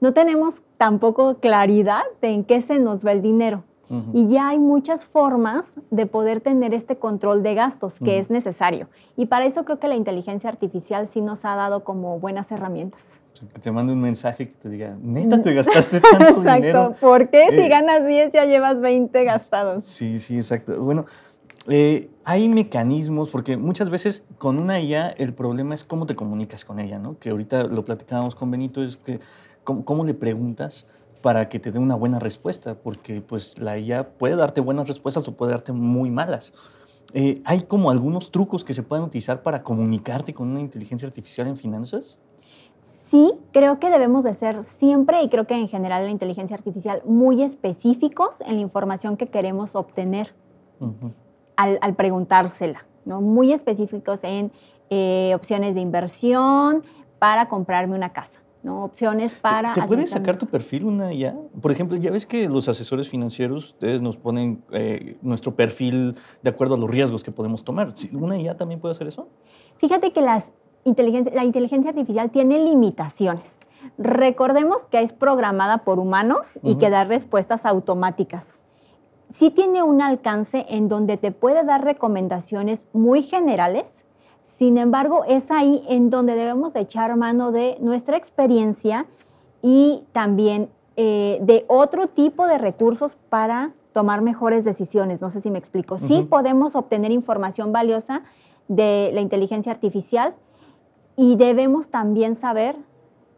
No tenemos tampoco claridad de en qué se nos va el dinero. Y ya hay muchas formas de poder tener este control de gastos que es necesario. Y para eso creo que la inteligencia artificial sí nos ha dado como buenas herramientas que te mande un mensaje que te diga, neta, mm. te gastaste tanto dinero. Exacto, ¿por qué si eh, ganas 10 ya llevas 20 gastados? Sí, sí, exacto. Bueno, eh, hay mecanismos, porque muchas veces con una IA el problema es cómo te comunicas con ella, ¿no? Que ahorita lo platicábamos con Benito, es que cómo, le preguntas para que te dé una buena respuesta, porque pues la IA puede darte buenas respuestas o puede darte muy malas. Eh, ¿Hay como algunos trucos que se pueden utilizar para comunicarte con una inteligencia artificial en finanzas? sí creo que debemos de ser siempre, y creo que en general la inteligencia artificial, muy específicos en la información que queremos obtener al, preguntársela, ¿no? Muy específicos en eh, opciones de inversión para comprarme una casa. ¿no? opciones para... ¿Te, puedes sacar tu perfil una ya? Por ejemplo, ya ves que los asesores financieros, ustedes nos ponen eh, nuestro perfil de acuerdo a los riesgos que podemos tomar. ¿Una ya también puede hacer eso? Fíjate que las la inteligencia artificial tiene limitaciones. Recordemos que es programada por humanos y que da respuestas automáticas. Sí tiene un alcance en donde te puede dar recomendaciones muy generales, sin embargo es ahí en donde debemos echar mano de nuestra experiencia y también eh, de otro tipo de recursos para tomar mejores decisiones. No sé si me explico. Sí podemos obtener información valiosa de la inteligencia artificial, y debemos también saber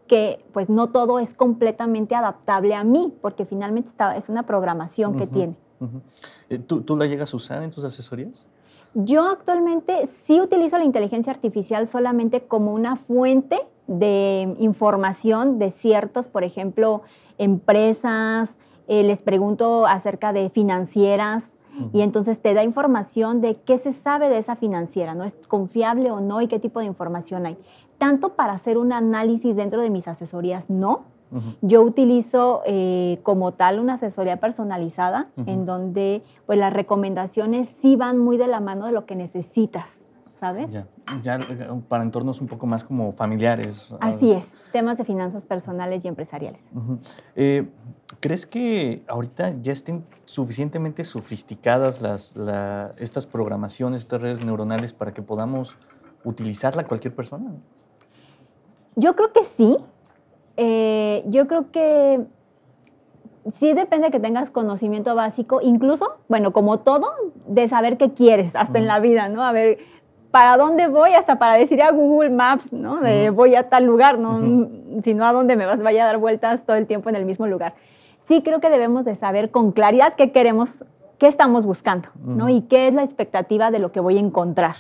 que pues no todo es completamente adaptable a mí, porque finalmente está, es una programación que tiene. Eh, ¿Tú, ¿Tú, la llegas a usar en tus asesorías? Yo actualmente sí utilizo la inteligencia artificial solamente como una fuente de información de ciertos, por ejemplo, empresas, eh, les pregunto acerca de financieras, y entonces te da información de qué se sabe de esa financiera, ¿no? ¿Es confiable o no y qué tipo de información hay? Tanto para hacer un análisis dentro de mis asesorías, no. Yo utilizo eh, como tal una asesoría personalizada en donde pues las recomendaciones sí van muy de la mano de lo que necesitas, ¿sabes? Ya, para entornos un poco más como familiares. Así es, temas de finanzas personales y empresariales. Eh, ¿Crees que ahorita ya estén suficientemente sofisticadas estas programaciones, estas redes neuronales para que podamos utilizarla cualquier persona? Yo creo que sí. Eh, yo creo que sí depende que tengas conocimiento básico, incluso, bueno, como todo, de saber qué quieres, hasta en la vida, ¿no? A ver, ¿para dónde voy? Hasta para decir a ah, Google Maps, ¿no? De voy a tal lugar, ¿no? Si no, a dónde me vas, vaya a dar vueltas todo el tiempo en el mismo lugar sí creo que debemos de saber con claridad qué queremos, qué estamos buscando, ¿no? Y qué es la expectativa de lo que voy a encontrar.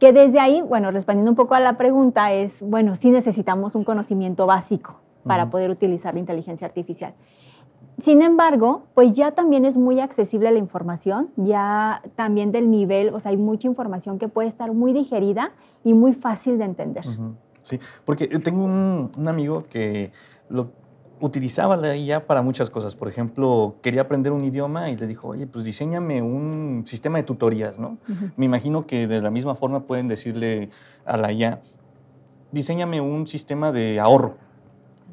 Que desde ahí, bueno, respondiendo un poco a la pregunta, es, bueno, sí necesitamos un conocimiento básico para poder utilizar la inteligencia artificial. Sin embargo, pues ya también es muy accesible la información, ya también del nivel, o sea, hay mucha información que puede estar muy digerida y muy fácil de entender. Sí, porque yo tengo un, un amigo que lo, utilizaba la IA para muchas cosas. Por ejemplo, quería aprender un idioma y le dijo, oye, pues diseñame un sistema de tutorías, ¿no? Me imagino que de la misma forma pueden decirle a la IA, diseñame un sistema de ahorro.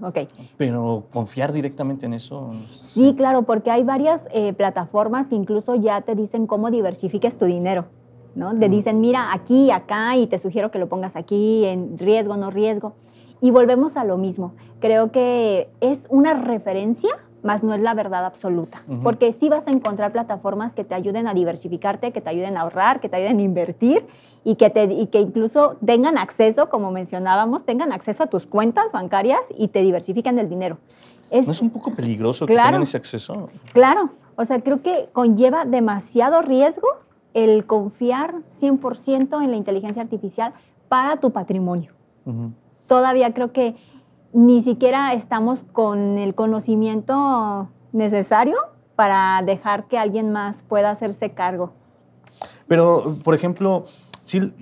Ok. Pero confiar directamente en eso. Sí, claro, porque hay varias eh, plataformas que incluso ya te dicen cómo diversifiques tu dinero. ¿no? Te dicen, mira, aquí, acá, y te sugiero que lo pongas aquí, en riesgo, no riesgo. Y volvemos a lo mismo. Creo que es una referencia, más no es la verdad absoluta, porque sí vas a encontrar plataformas que te ayuden a diversificarte, que te ayuden a ahorrar, que te ayuden a invertir y que, te, y que incluso tengan acceso, como mencionábamos, tengan acceso a tus cuentas bancarias y te diversifiquen el dinero. Es, ¿No es un poco peligroso claro, que tengan ese acceso? Claro, o sea, creo que conlleva demasiado riesgo el confiar 100% en la inteligencia artificial para tu patrimonio. Uh todavía creo que ni siquiera estamos con el conocimiento necesario para dejar que alguien más pueda hacerse cargo. Pero, por ejemplo, si,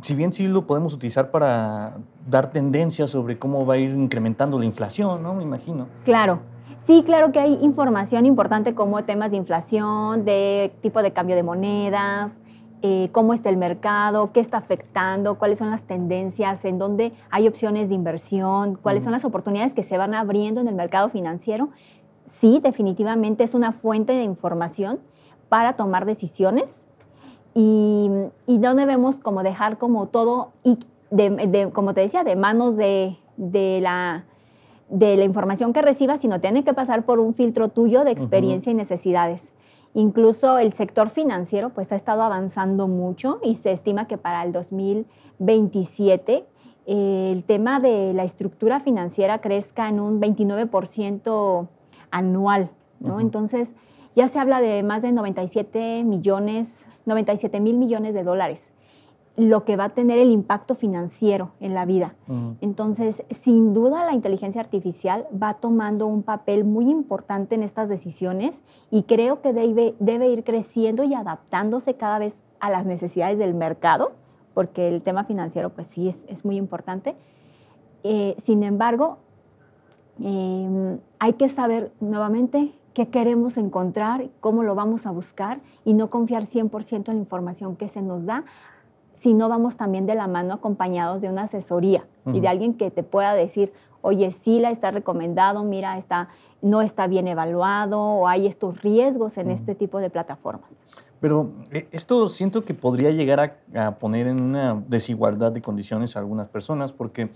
si bien sí lo podemos utilizar para dar tendencias sobre cómo va a ir incrementando la inflación, ¿no? Me imagino. Claro. Sí, claro que hay información importante como temas de inflación, de tipo de cambio de monedas, eh, cómo está el mercado, qué está afectando, cuáles son las tendencias, en dónde hay opciones de inversión, cuáles son las oportunidades que se van abriendo en el mercado financiero. Sí, definitivamente es una fuente de información para tomar decisiones y, y no debemos dejar como todo, y de, como te decía, de manos de, la información que recibas, sino tiene que pasar por un filtro tuyo de experiencia y necesidades. Incluso el sector financiero pues ha estado avanzando mucho y se estima que para el 2027 eh, el tema de la estructura financiera crezca en un 29% anual, ¿no? Entonces ya se habla de más de 97 millones, 97 mil millones de dólares lo que va a tener el impacto financiero en la vida. Entonces, sin duda la inteligencia artificial va tomando un papel muy importante en estas decisiones y creo que debe, debe ir creciendo y adaptándose cada vez a las necesidades del mercado, porque el tema financiero pues sí es, muy importante. Eh, sin embargo, em, hay que saber nuevamente qué queremos encontrar, cómo lo vamos a buscar y no confiar 100% en la información que se nos da si no vamos también de la mano acompañados de una asesoría y de alguien que te pueda decir, oye, sí la está recomendado, mira, está, no está bien evaluado o hay estos riesgos en este tipo de plataformas. Pero eh, esto siento que podría llegar a, poner en una desigualdad de condiciones a algunas personas porque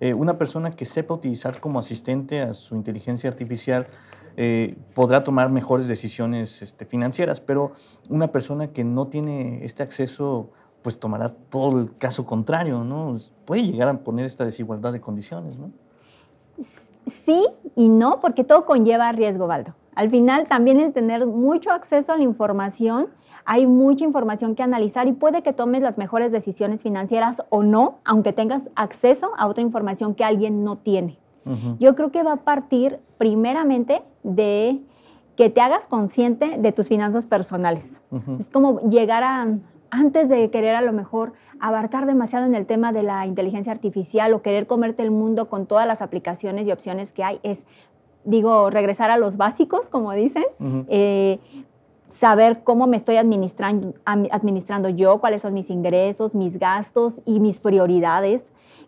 eh, una persona que sepa utilizar como asistente a su inteligencia artificial eh, podrá tomar mejores decisiones este, financieras, pero una persona que no tiene este acceso pues tomará todo el caso contrario, ¿no? Puede llegar a poner esta desigualdad de condiciones, ¿no? Sí y no, porque todo conlleva riesgo, Baldo. Al final, también el tener mucho acceso a la información, hay mucha información que analizar y puede que tomes las mejores decisiones financieras o no, aunque tengas acceso a otra información que alguien no tiene. Yo creo que va a partir primeramente de que te hagas consciente de tus finanzas personales. Es como llegar a antes de querer a lo mejor abarcar demasiado en el tema de la inteligencia artificial o querer comerte el mundo con todas las aplicaciones y opciones que hay, es, digo, regresar a los básicos, como dicen, eh, saber cómo me estoy administrando, administrando yo, cuáles son mis ingresos, mis gastos y mis prioridades.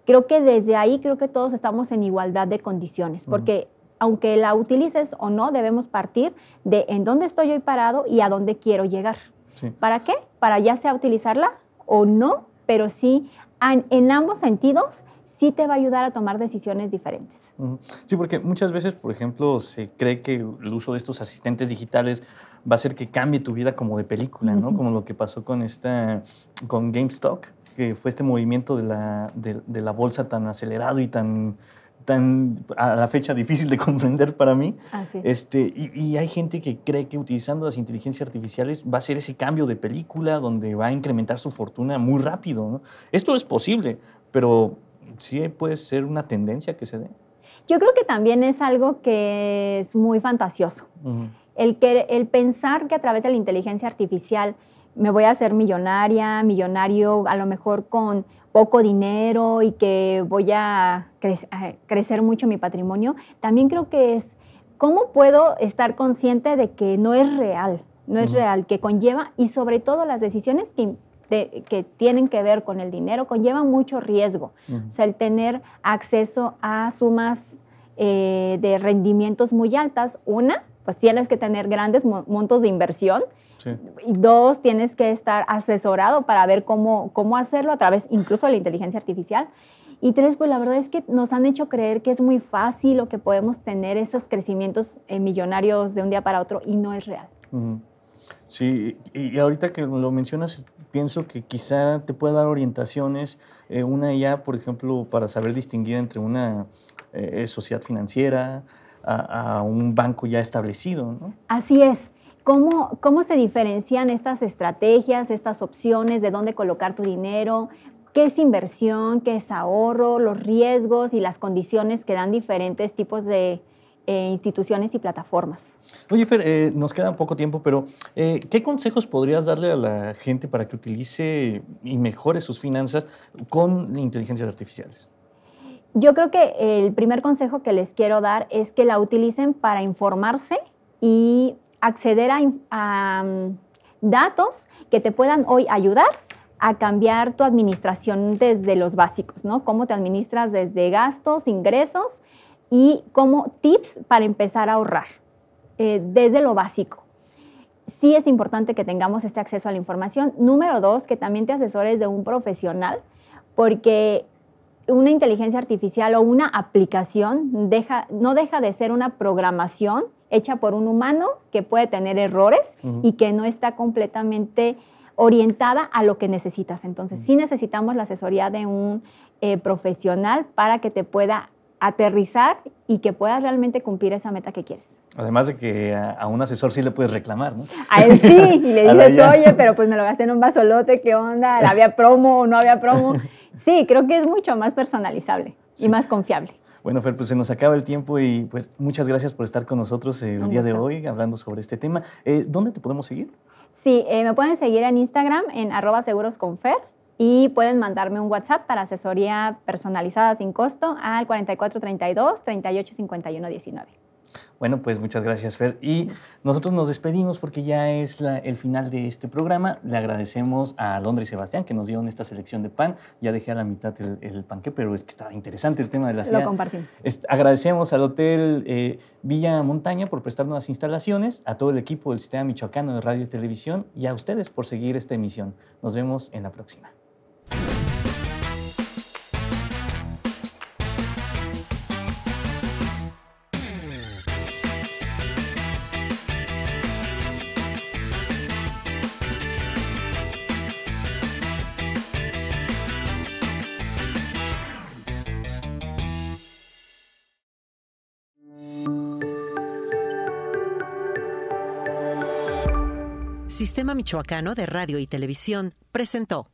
Creo que desde ahí creo que todos estamos en igualdad de condiciones, porque aunque la utilices o no, debemos partir de en dónde estoy hoy parado y a dónde quiero llegar. ¿Para qué? Para ya sea utilizarla o no, pero sí en, ambos sentidos sí te va a ayudar a tomar decisiones diferentes. Sí, porque muchas veces, por ejemplo, se cree que el uso de estos asistentes digitales va a hacer que cambie tu vida como de película, ¿no? Como lo que pasó con esta, con GameStop, que fue este movimiento de la, de la bolsa tan acelerado y tan tan a la fecha difícil de comprender para mí. este, y, hay gente que cree que utilizando las inteligencias artificiales va a ser ese cambio de película donde va a incrementar su fortuna muy rápido. Esto es posible, pero sí puede ser una tendencia que se dé. Yo creo que también es algo que es muy fantasioso. el, que, el pensar que a través de la inteligencia artificial me voy a hacer millonaria, millonario, a lo mejor con poco dinero y que voy a, crecer mucho mi patrimonio, también creo que es cómo puedo estar consciente de que no es real, no es real, que conlleva y sobre todo las decisiones que, tienen que ver con el dinero conllevan mucho riesgo. O sea, el tener acceso a sumas eh, de rendimientos muy altas, una, pues tienes que tener grandes montos de inversión y dos, tienes que estar asesorado para ver cómo, cómo hacerlo a través incluso de la inteligencia artificial. Y tres, pues la verdad es que nos han hecho creer que es muy fácil o que podemos tener esos crecimientos eh, millonarios de un día para otro y no es real. Sí, y, ahorita que lo mencionas, pienso que quizá te pueda dar orientaciones, eh, una ya, por ejemplo, para saber distinguir entre una eh, sociedad financiera a, un banco ya establecido, Así es. ¿Cómo, se diferencian estas estrategias, estas opciones de dónde colocar tu dinero? ¿Qué es inversión? ¿Qué es ahorro? ¿Los riesgos y las condiciones que dan diferentes tipos de, eh, instituciones y plataformas. Oye, Fer, eh, nos queda poco tiempo, pero eh, ¿qué consejos podrías darle a la gente para que utilice y mejore sus finanzas con inteligencias artificiales? Yo creo que el primer consejo que les quiero dar es que la utilicen para informarse y acceder a, mm, datos que te puedan hoy ayudar a cambiar tu administración desde los básicos, ¿no? Cómo te administras desde gastos, ingresos y como tips para empezar a ahorrar eh, desde lo básico. Sí es importante que tengamos este acceso a la información. Número dos, que también te asesores de un profesional, porque una inteligencia artificial o una aplicación deja, no deja de ser una programación hecha por un humano que puede tener errores y que no está completamente orientada a lo que necesitas. Entonces, si sí necesitamos la asesoría de un eh, profesional para que te pueda aterrizar y que puedas realmente cumplir esa meta que quieres. Además de que a, un asesor sí le puedes reclamar, ¿no? A él sí, y le dices, oye, pero pues me lo gasté en un vasolote, ¿qué onda? ¿Había promo o no había promo? Sí, creo que es mucho más personalizable y más confiable. Bueno, Fer, pues se nos acaba el tiempo y pues muchas gracias por estar con nosotros eh, el día de hoy hablando sobre este tema. Eh, ¿Dónde te podemos seguir? Sí, eh, me pueden seguir en Instagram en arroba segurosconfer y pueden mandarme un WhatsApp para asesoría personalizada sin costo al 4432 19. Bueno, pues muchas gracias, Fer. Y nosotros nos despedimos porque ya es el final de este programa. Le agradecemos a Londres y Sebastián que nos dieron esta selección de pan. Ya dejé a la mitad el, panqué, panque, pero es que estaba interesante el tema de la ciudad. Lo compartimos. agradecemos al Hotel eh, Villa Montaña por prestar nuevas instalaciones, a todo el equipo del Sistema Michoacano de Radio y Televisión y a ustedes por seguir esta emisión. Nos vemos en la próxima. Michoacano de Radio y Televisión presentó.